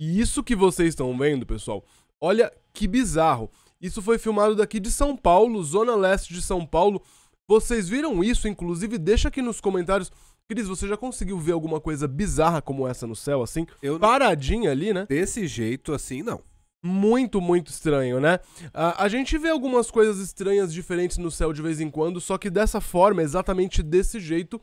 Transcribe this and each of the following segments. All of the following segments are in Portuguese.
E isso que vocês estão vendo, pessoal, olha que bizarro. Isso foi filmado daqui de São Paulo, zona leste de São Paulo. Vocês viram isso? Inclusive, deixa aqui nos comentários Cris, você já conseguiu ver alguma coisa bizarra como essa no céu, assim? Eu Paradinha ali, né? Desse jeito, assim, não. Muito, muito estranho, né? A, a, gente vê algumas coisas estranhas diferentes no céu de vez em quando, só que dessa forma, exatamente desse jeito,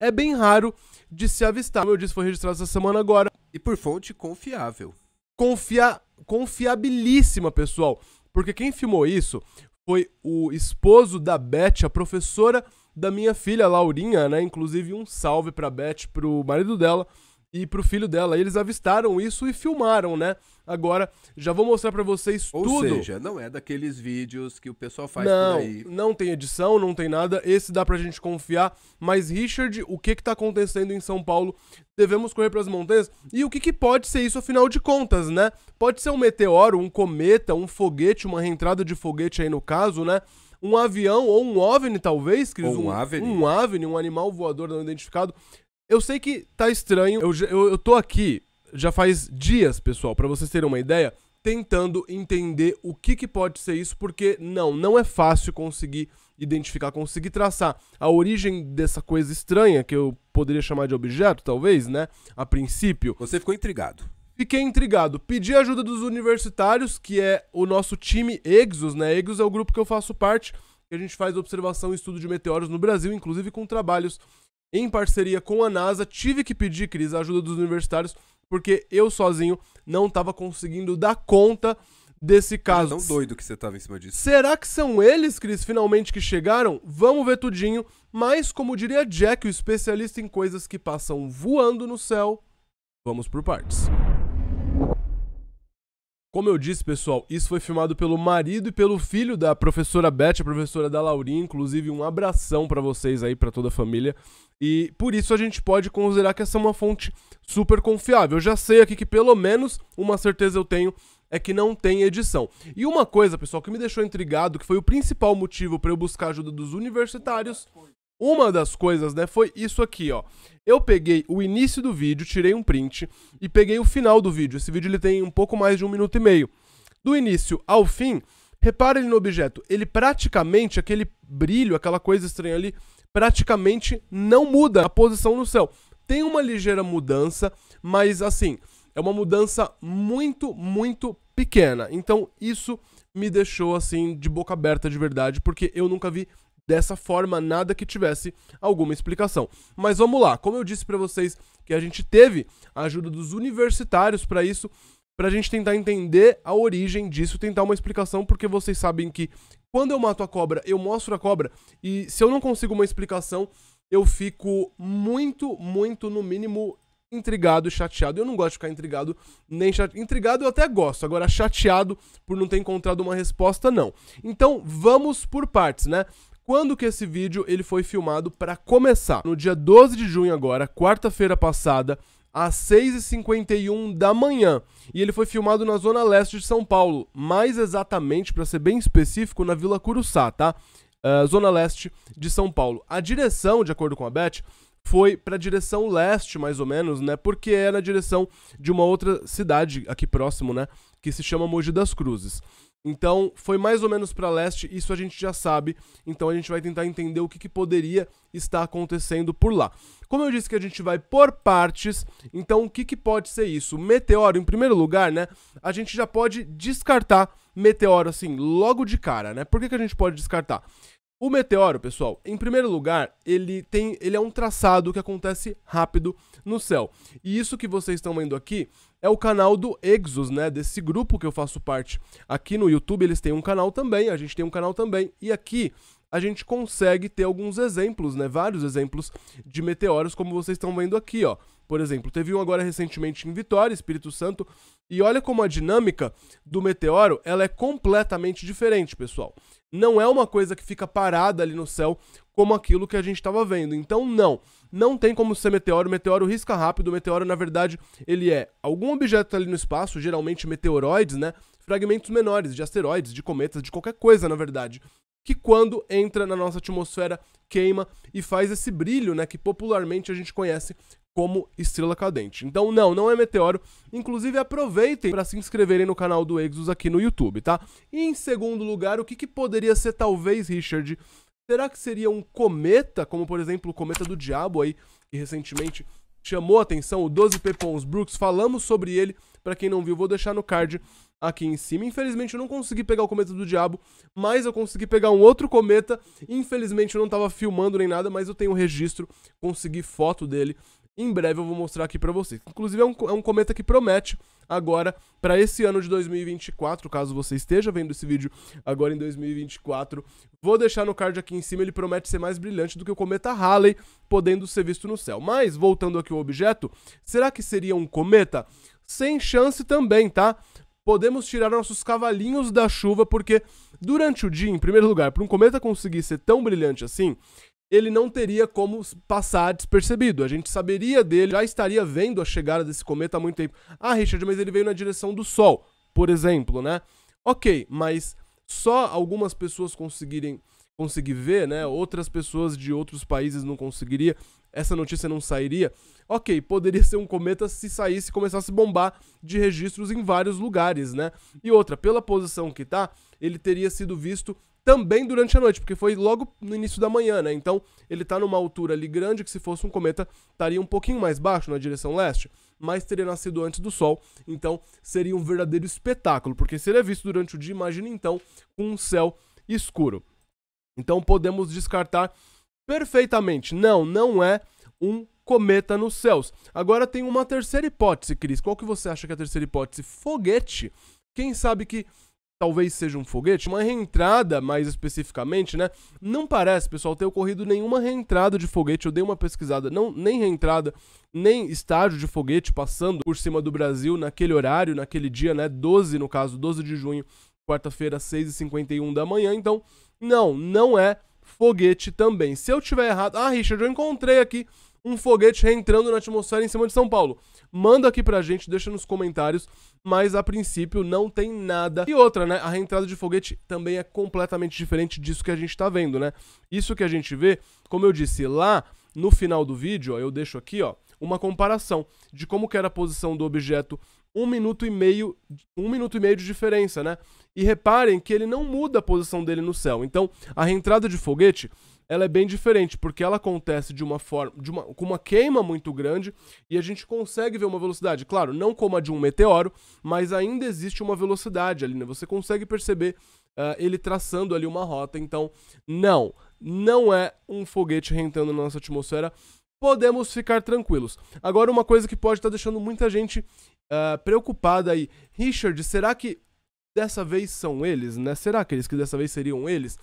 é bem raro de se avistar. Como eu disse, foi registrado essa semana agora. E por fonte confiável. Confia... Confiabilíssima, pessoal. Porque quem filmou isso foi o esposo da Beth, a professora da minha filha, Laurinha, né? Inclusive, um salve pra Beth, pro marido dela e pro filho dela. eles avistaram isso e filmaram, né? Agora, já vou mostrar para vocês Ou tudo. Ou seja, não é daqueles vídeos que o pessoal faz não, por aí. Não, tem edição, não tem nada. Esse dá pra gente confiar. Mas, Richard, o que que tá acontecendo em São Paulo? Devemos correr para as montanhas? E o que que pode ser isso, afinal de contas, né? Pode ser um meteoro, um cometa, um foguete, uma reentrada de foguete aí no caso, né? um avião ou um OVNI, talvez, Cris. Ou um, um OVNI. Um OVNI, um animal voador não identificado. Eu sei que tá estranho, eu, eu, eu tô aqui já faz dias, pessoal, para vocês terem uma ideia, tentando entender o que, que pode ser isso, porque não, não é fácil conseguir identificar, conseguir traçar a origem dessa coisa estranha que eu poderia chamar de objeto, talvez, né? A princípio. Você ficou intrigado. Fiquei intrigado. Pedi a ajuda dos universitários, que é o nosso time Exos, né? Exos é o grupo que eu faço parte, que a gente faz observação e estudo de meteoros no Brasil, inclusive com trabalhos em parceria com a NASA. Tive que pedir, Cris, a ajuda dos universitários, porque eu sozinho não estava conseguindo dar conta desse caso. É tão doido que você estava em cima disso. Será que são eles, Cris, finalmente que chegaram? Vamos ver tudinho. Mas, como diria Jack, o especialista em coisas que passam voando no céu, vamos por partes. Como eu disse, pessoal, isso foi filmado pelo marido e pelo filho da professora Beth, a professora da Laurinha, inclusive um abração para vocês aí, para toda a família. E por isso a gente pode considerar que essa é uma fonte super confiável. Eu já sei aqui que pelo menos uma certeza eu tenho é que não tem edição. E uma coisa, pessoal, que me deixou intrigado, que foi o principal motivo para eu buscar a ajuda dos universitários, uma das coisas, né, foi isso aqui, ó. Eu peguei o início do vídeo, tirei um print e peguei o final do vídeo. Esse vídeo ele tem um pouco mais de um minuto e meio. Do início ao fim, repara ele no objeto. Ele praticamente, aquele brilho, aquela coisa estranha ali, praticamente não muda a posição no céu. Tem uma ligeira mudança, mas assim, é uma mudança muito, muito pequena. Então isso me deixou assim de boca aberta de verdade, porque eu nunca vi dessa forma, nada que tivesse alguma explicação. Mas vamos lá, como eu disse para vocês que a gente teve a ajuda dos universitários para isso, para a gente tentar entender a origem disso, tentar uma explicação, porque vocês sabem que quando eu mato a cobra, eu mostro a cobra, e se eu não consigo uma explicação, eu fico muito, muito, no mínimo, intrigado e chateado. Eu não gosto de ficar intrigado nem chateado. Intrigado eu até gosto, agora chateado por não ter encontrado uma resposta, não. Então vamos por partes, né? quando que esse vídeo ele foi filmado para começar. No dia 12 de junho agora, quarta-feira passada, às 6h51 da manhã. E ele foi filmado na zona leste de São Paulo, mais exatamente, para ser bem específico, na Vila Curuçá, tá? Uh, zona leste de São Paulo. A direção, de acordo com a Beth, foi para a direção leste, mais ou menos, né? Porque é na direção de uma outra cidade aqui próximo, né? Que se chama Mogi das Cruzes. Então, foi mais ou menos para leste, isso a gente já sabe. Então, a gente vai tentar entender o que, que, poderia estar acontecendo por lá. Como eu disse que a gente vai por partes, então o que, que pode ser isso? Meteoro, em primeiro lugar, né? A gente já pode descartar meteoro assim, logo de cara, né? Por que, que a gente pode descartar? O meteoro, pessoal, em primeiro lugar, ele tem, ele é um traçado que acontece rápido no céu. E isso que vocês estão vendo aqui é o canal do Exos, né, desse grupo que eu faço parte. Aqui no YouTube eles têm um canal também, a gente tem um canal também. E aqui a gente consegue ter alguns exemplos, né, vários exemplos de meteoros como vocês estão vendo aqui, ó. Por exemplo, teve um agora recentemente em Vitória, Espírito Santo, e olha como a dinâmica do meteoro, ela é completamente diferente, pessoal não é uma coisa que fica parada ali no céu como aquilo que a gente estava vendo. Então, não, não tem como ser meteoro. O meteoro risca rápido. O meteoro, na verdade, ele é algum objeto ali no espaço, geralmente meteoroides, né? Fragmentos menores de asteroides, de cometas, de qualquer coisa, na verdade, que quando entra na nossa atmosfera queima e faz esse brilho, né, que popularmente a gente conhece como estrela cadente. Então, não, não é meteoro. Inclusive, aproveitem para se inscreverem no canal do Exos aqui no YouTube, tá? E em segundo lugar, o que, que poderia ser talvez, Richard? Será que seria um cometa, como por exemplo o cometa do diabo aí, que recentemente chamou a atenção, o 12P Pons Brooks? Falamos sobre ele, para quem não viu, vou deixar no card aqui em cima. Infelizmente eu não consegui pegar o cometa do diabo, mas eu consegui pegar um outro cometa. Infelizmente eu não estava filmando nem nada, mas eu tenho um registro, consegui foto dele. Em breve eu vou mostrar aqui para vocês. Inclusive é um, é um, cometa que promete agora para esse ano de 2024, caso você esteja vendo esse vídeo agora em 2024. Vou deixar no card aqui em cima, ele promete ser mais brilhante do que o cometa Halley, podendo ser visto no céu. Mas, voltando aqui ao objeto, será que seria um cometa? Sem chance também, tá? podemos tirar nossos cavalinhos da chuva, porque durante o dia, em primeiro lugar, para um cometa conseguir ser tão brilhante assim, ele não teria como passar despercebido. A gente saberia dele, já estaria vendo a chegada desse cometa há muito tempo. Ah, Richard, mas ele veio na direção do Sol, por exemplo, né? Ok, mas só algumas pessoas conseguirem conseguir ver, né? Outras pessoas de outros países não conseguiria essa notícia não sairia. Ok, poderia ser um cometa se saísse e começasse a bombar de registros em vários lugares, né? E outra, pela posição que tá, ele teria sido visto também durante a noite, porque foi logo no início da manhã, né? Então ele tá numa altura ali grande que se fosse um cometa estaria um pouquinho mais baixo na direção leste, mas teria nascido antes do sol, então seria um verdadeiro espetáculo, porque se ele é visto durante o dia, imagina então com um céu escuro. Então podemos descartar Perfeitamente. Não, não é um cometa nos céus. Agora tem uma terceira hipótese, Cris. Qual que você acha que é a terceira hipótese? Foguete. Quem sabe que talvez seja um foguete, uma reentrada mais especificamente, né? Não parece, pessoal, ter ocorrido nenhuma reentrada de foguete. Eu dei uma pesquisada, não nem reentrada, nem estágio de foguete passando por cima do Brasil naquele horário, naquele dia, né? 12, no caso, 12 de junho, quarta-feira, 6h51 da manhã. Então, não, não é foguete também. Se eu tiver errado... Ah, Richard, eu encontrei aqui um foguete reentrando na atmosfera em cima de São Paulo. Manda aqui pra gente, deixa nos comentários, mas a princípio não tem nada. E outra, né, a reentrada de foguete também é completamente diferente disso que a gente tá vendo, né? Isso que a gente vê, como eu disse lá no final do vídeo, ó, eu deixo aqui, ó, uma comparação de como que era a posição do objeto um minuto e meio, um minuto e meio de diferença, né? E reparem que ele não muda a posição dele no céu. Então, a reentrada de foguete, ela é bem diferente, porque ela acontece de uma forma, de uma, com uma queima muito grande e a gente consegue ver uma velocidade, claro, não como a de um meteoro, mas ainda existe uma velocidade ali, né? Você consegue perceber uh, ele traçando ali uma rota. Então, não, não é um foguete reentrando na nossa atmosfera podemos ficar tranquilos. Agora, uma coisa que pode estar tá deixando muita gente uh, preocupada aí. Richard, será que dessa vez são eles, né? Será que eles que dessa vez seriam eles?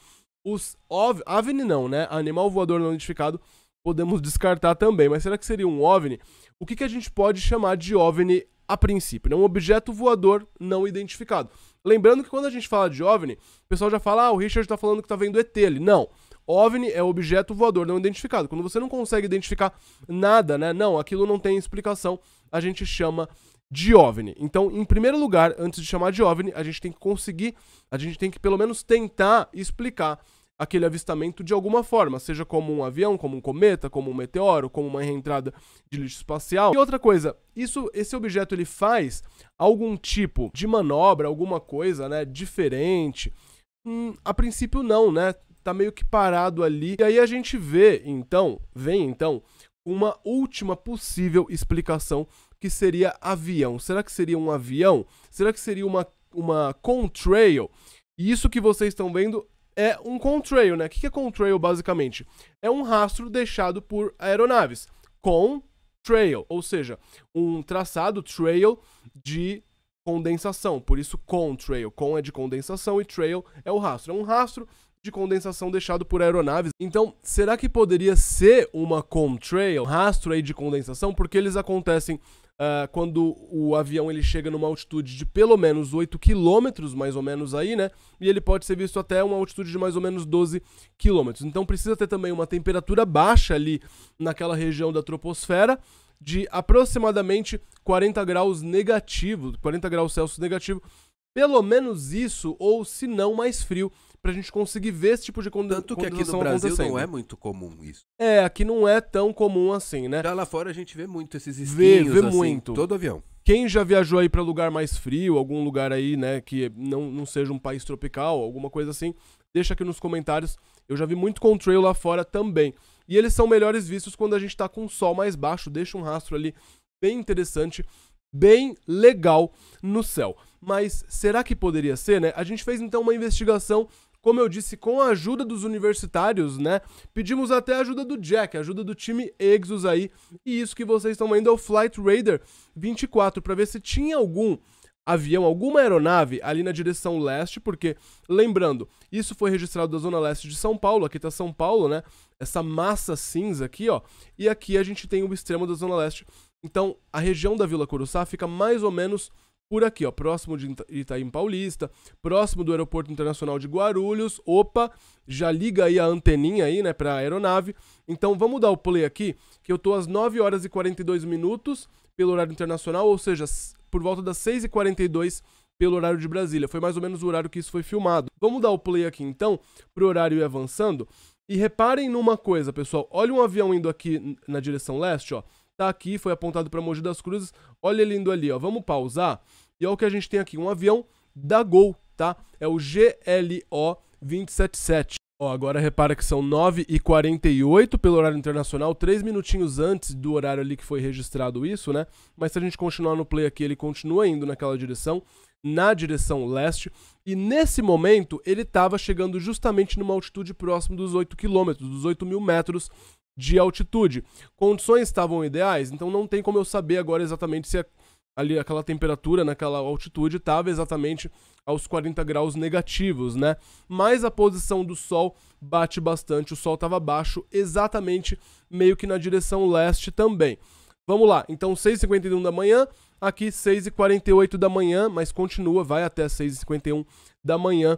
Os OV... OVNI não, né? Animal voador não identificado, podemos descartar também. Mas será que seria um OVNI? O que, que a gente pode chamar de OVNI a princípio? Né? Um objeto voador não identificado. Lembrando que quando a gente fala de OVNI, o pessoal já fala, ah, o Richard tá falando que tá vendo ET ali. Não. OVNI é objeto voador não identificado. Quando você não consegue identificar nada, né? Não, aquilo não tem explicação, a gente chama de OVNI. Então, em primeiro lugar, antes de chamar de OVNI, a gente tem que conseguir, a gente tem que pelo menos tentar explicar aquele avistamento de alguma forma, seja como um avião, como um cometa, como um meteoro, como uma reentrada de lixo espacial. E outra coisa, isso esse objeto ele faz algum tipo de manobra, alguma coisa, né, diferente? Hum, a princípio não, né? Tá meio que parado ali. E aí a gente vê, então, vem então uma última possível explicação que seria avião. Será que seria um avião? Será que seria uma, uma contrail? E isso que vocês estão vendo é um contrail, né? O que é contrail, basicamente? É um rastro deixado por aeronaves com trail, ou seja, um traçado trail de condensação. Por isso, com trail. Com é de condensação e trail é o rastro. É um rastro de condensação deixado por aeronaves. Então, será que poderia ser uma contrail, rastro aí de condensação? Porque eles acontecem uh, quando o avião ele chega numa altitude de pelo menos 8 quilômetros, mais ou menos aí, né? E ele pode ser visto até uma altitude de mais ou menos 12 quilômetros. Então precisa ter também uma temperatura baixa ali naquela região da troposfera de aproximadamente 40 graus negativo, 40 graus Celsius negativo, pelo menos isso, ou se não mais frio, pra gente conseguir ver esse tipo de condução Tanto que aqui no Brasil não é muito comum isso. É, aqui não é tão comum assim, né? Já lá fora a gente vê muito esses esquinhos vê, vê assim, muito. todo avião. Quem já viajou aí para lugar mais frio, algum lugar aí, né, que não, não seja um país tropical, alguma coisa assim, deixa aqui nos comentários. Eu já vi muito contrail lá fora também. E eles são melhores vistos quando a gente tá com o sol mais baixo, deixa um rastro ali bem interessante, bem legal no céu. Mas será que poderia ser, né? A gente fez então uma investigação como eu disse, com a ajuda dos universitários, né? Pedimos até a ajuda do Jack, a ajuda do time Exos aí. E isso que vocês estão vendo é o Flight Raider 24, para ver se tinha algum avião, alguma aeronave ali na direção leste, porque, lembrando, isso foi registrado da zona leste de São Paulo, aqui tá São Paulo, né? Essa massa cinza aqui, ó. E aqui a gente tem o extremo da zona leste. Então, a região da Vila Curuçá fica mais ou menos por aqui, ó, próximo de Itaim Paulista, próximo do Aeroporto Internacional de Guarulhos. Opa, já liga aí a anteninha aí, né, para aeronave. Então vamos dar o play aqui, que eu tô às 9 horas e 42 minutos pelo horário internacional, ou seja, por volta das 6 e 42 pelo horário de Brasília. Foi mais ou menos o horário que isso foi filmado. Vamos dar o play aqui então, pro horário ir avançando. E reparem numa coisa, pessoal. Olha um avião indo aqui na direção leste, ó tá aqui, foi apontado para Mogi das Cruzes. Olha ele indo ali, ó. Vamos pausar. E olha é o que a gente tem aqui, um avião da Gol, tá? É o GLO 277. Ó, agora repara que são 9h48 pelo horário internacional, 3 minutinhos antes do horário ali que foi registrado isso, né? Mas se a gente continuar no play aqui, ele continua indo naquela direção, na direção leste, e nesse momento ele estava chegando justamente numa altitude próxima dos 8 quilômetros, dos 8 mil metros, de altitude. Condições estavam ideais, então não tem como eu saber agora exatamente se ali aquela temperatura naquela altitude estava exatamente aos 40 graus negativos, né? Mas a posição do sol bate bastante, o sol estava baixo, exatamente meio que na direção leste também. Vamos lá, então 6h51 da manhã, aqui 6h48 da manhã, mas continua, vai até 6h51 da manhã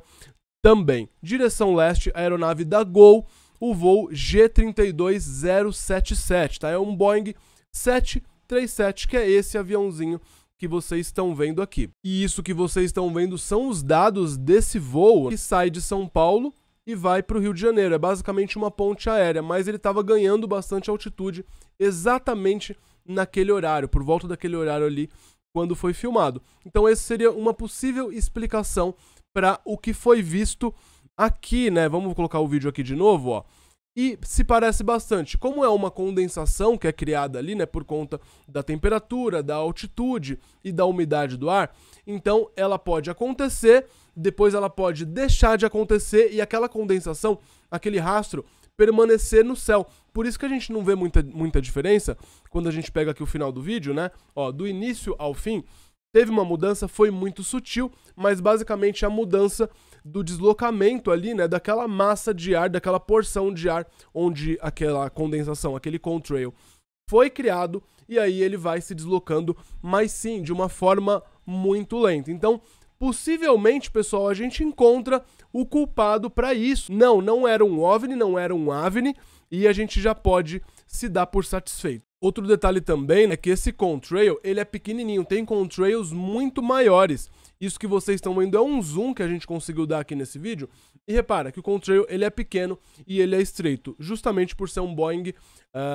também. Direção leste, a aeronave da Gol o voo G32077, tá? É um Boeing 737, que é esse aviãozinho que vocês estão vendo aqui. E isso que vocês estão vendo são os dados desse voo que sai de São Paulo e vai para o Rio de Janeiro. É basicamente uma ponte aérea, mas ele estava ganhando bastante altitude exatamente naquele horário, por volta daquele horário ali quando foi filmado. Então essa seria uma possível explicação para o que foi visto aqui, né? Vamos colocar o vídeo aqui de novo, ó. E se parece bastante. Como é uma condensação que é criada ali, né, por conta da temperatura, da altitude e da umidade do ar, então ela pode acontecer, depois ela pode deixar de acontecer e aquela condensação, aquele rastro permanecer no céu. Por isso que a gente não vê muita, muita diferença quando a gente pega aqui o final do vídeo, né? Ó, do início ao fim, teve uma mudança, foi muito sutil, mas basicamente a mudança do deslocamento ali, né, daquela massa de ar, daquela porção de ar onde aquela condensação, aquele contrail foi criado e aí ele vai se deslocando, mas sim de uma forma muito lenta. Então, possivelmente, pessoal, a gente encontra o culpado para isso. Não, não era um OVNI, não era um AVNI e a gente já pode se dar por satisfeito. Outro detalhe também é que esse contrail, ele é pequenininho, tem contrails muito maiores. Isso que vocês estão vendo é um zoom que a gente conseguiu dar aqui nesse vídeo. E repara que o contrail ele é pequeno e ele é estreito, justamente por ser um Boeing uh,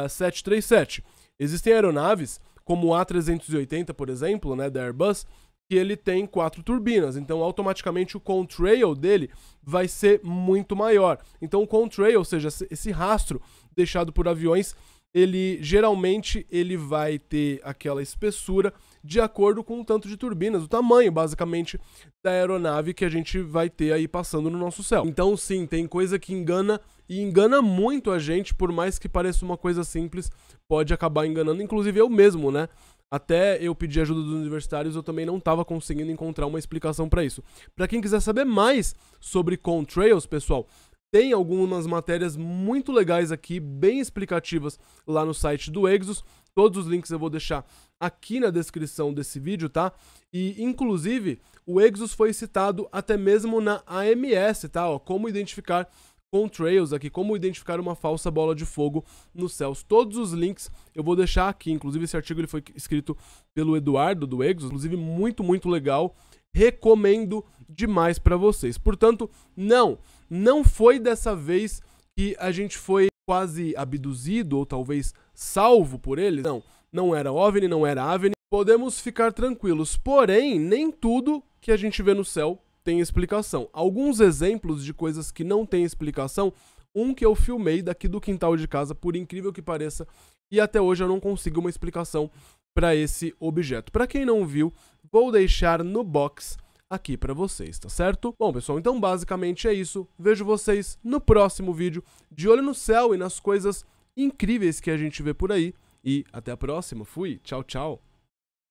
ah, 737. Existem aeronaves, como o A380, por exemplo, né, da Airbus, que ele tem quatro turbinas, então automaticamente o contrail dele vai ser muito maior. Então o contrail, ou seja, esse rastro deixado por aviões ele geralmente ele vai ter aquela espessura de acordo com o tanto de turbinas, o tamanho basicamente da aeronave que a gente vai ter aí passando no nosso céu. Então sim, tem coisa que engana e engana muito a gente, por mais que pareça uma coisa simples, pode acabar enganando inclusive eu mesmo, né? Até eu pedi ajuda dos universitários, eu também não estava conseguindo encontrar uma explicação para isso. Para quem quiser saber mais sobre contrails, pessoal, tem algumas matérias muito legais aqui, bem explicativas lá no site do Exos. Todos os links eu vou deixar aqui na descrição desse vídeo, tá? E inclusive, o Exos foi citado até mesmo na AMS, tá? Ó, como identificar contrails aqui, como identificar uma falsa bola de fogo nos céus. Todos os links eu vou deixar aqui, inclusive esse artigo ele foi escrito pelo Eduardo do Exos, inclusive muito, muito legal recomendo demais para vocês. Portanto, não, não foi dessa vez que a gente foi quase abduzido ou talvez salvo por eles. Não, não era OVNI, não era AVNI. Podemos ficar tranquilos, porém, nem tudo que a gente vê no céu tem explicação. Alguns exemplos de coisas que não têm explicação, um que eu filmei daqui do quintal de casa, por incrível que pareça, e até hoje eu não consigo uma explicação para esse objeto. Para quem não viu, vou deixar no box aqui para vocês, tá certo? Bom, pessoal, então basicamente é isso. Vejo vocês no próximo vídeo. De olho no céu e nas coisas incríveis que a gente vê por aí. E até a próxima. Fui. Tchau, tchau.